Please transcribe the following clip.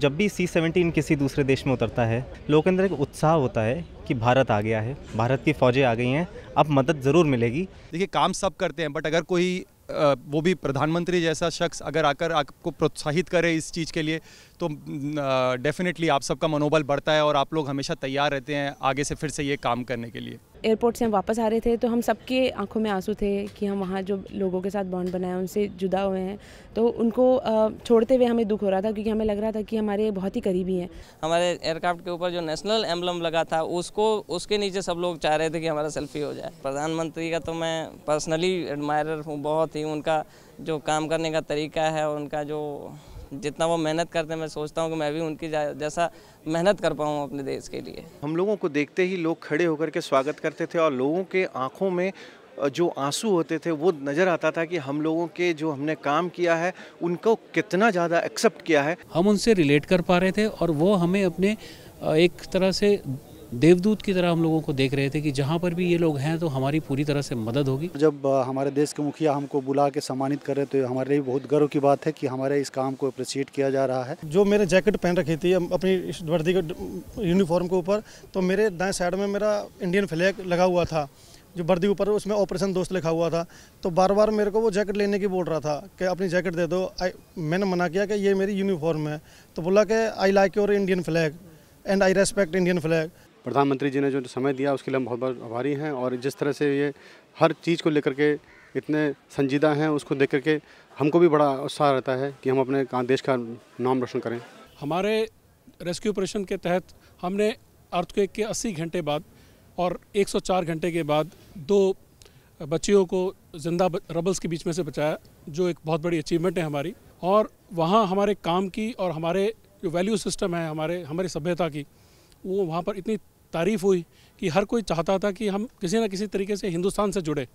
जब भी C seventeen किसी दूसरे देश में उतरता है लोगों के अंदर एक उत्साह होता है कि भारत आ गया है भारत की फ़ौजें आ गई हैं अब मदद ज़रूर मिलेगी देखिए काम सब करते हैं बट अगर कोई वो भी प्रधानमंत्री जैसा शख्स अगर आकर आपको प्रोत्साहित करे इस चीज़ के लिए तो डेफिनेटली आप सबका मनोबल बढ़ता है और आप लोग हमेशा तैयार रहते हैं आगे से फिर से ये काम करने के लिए एयरपोर्ट से हम वापस आ रहे थे तो हम सबके आंखों में आंसू थे कि हम वहाँ जो लोगों के साथ बॉन्ड बनाए उनसे जुदा हुए हैं तो उनको छोड़ते हुए हमें दुख हो रहा था क्योंकि हमें लग रहा था कि हमारे बहुत ही करीबी हैं हमारे एयरक्राफ्ट के ऊपर जो नेशनल एम्बलम लगा था उसको उसके नीचे सब लोग चाह रहे थे कि हमारा सेल्फी हो जाए प्रधानमंत्री का तो मैं पर्सनली एडमायर हूँ बहुत ही उनका जो काम करने का तरीका है उनका जो जितना वो मेहनत करते हैं मैं सोचता हूँ कि मैं भी उनकी जैसा मेहनत कर पाऊँ अपने देश के लिए हम लोगों को देखते ही लोग खड़े होकर के स्वागत करते थे और लोगों के आँखों में जो आंसू होते थे वो नज़र आता था कि हम लोगों के जो हमने काम किया है उनको कितना ज़्यादा एक्सेप्ट किया है हम उनसे रिलेट कर पा रहे थे और वो हमें अपने एक तरह से देवदूत की तरह हम लोगों को देख रहे थे कि जहाँ पर भी ये लोग हैं तो हमारी पूरी तरह से मदद होगी जब हमारे देश के मुखिया हमको बुला के सम्मानित कर रहे तो हमारे लिए बहुत गर्व की बात है कि हमारे इस काम को अप्रिशिएट किया जा रहा है जो मेरे जैकेट पहन रखी थी अपनी वर्दी के यूनिफॉर्म के ऊपर तो मेरे दाएँ साइड में मेरा इंडियन फ्लैग लगा हुआ था जो वर्दी ऊपर उसमें ऑपरेशन दोस्त लिखा हुआ था तो बार बार मेरे को वो जैकेट लेने की बोल रहा था कि अपनी जैकेट दे दो मैंने मना किया कि ये मेरी यूनिफॉर्म है तो बोला कि I like your Indian flag and I respect Indian flag प्रधानमंत्री जी ने जो समय दिया उसके लिए हम बहुत बहुत आभारी हैं और जिस तरह से ये हर चीज़ को लेकर के इतने संजीदा हैं उसको देख करके हमको भी बड़ा उत्साह रहता है कि हम अपने देश का नाम रोशन करें हमारे रेस्क्यू ऑपरेशन के तहत हमने अर्थक्वेक के 80 घंटे बाद और 104 घंटे के बाद दो बच्चियों को जिंदा रबल्स के बीच में से बचाया जो एक बहुत बड़ी अचीवमेंट है हमारी और वहाँ हमारे काम की और हमारे जो वैल्यू सिस्टम है हमारे हमारी सभ्यता की वो वहाँ पर इतनी तारीफ़ हुई कि हर कोई चाहता था कि हम किसी न किसी तरीके से हिंदुस्तान से जुड़े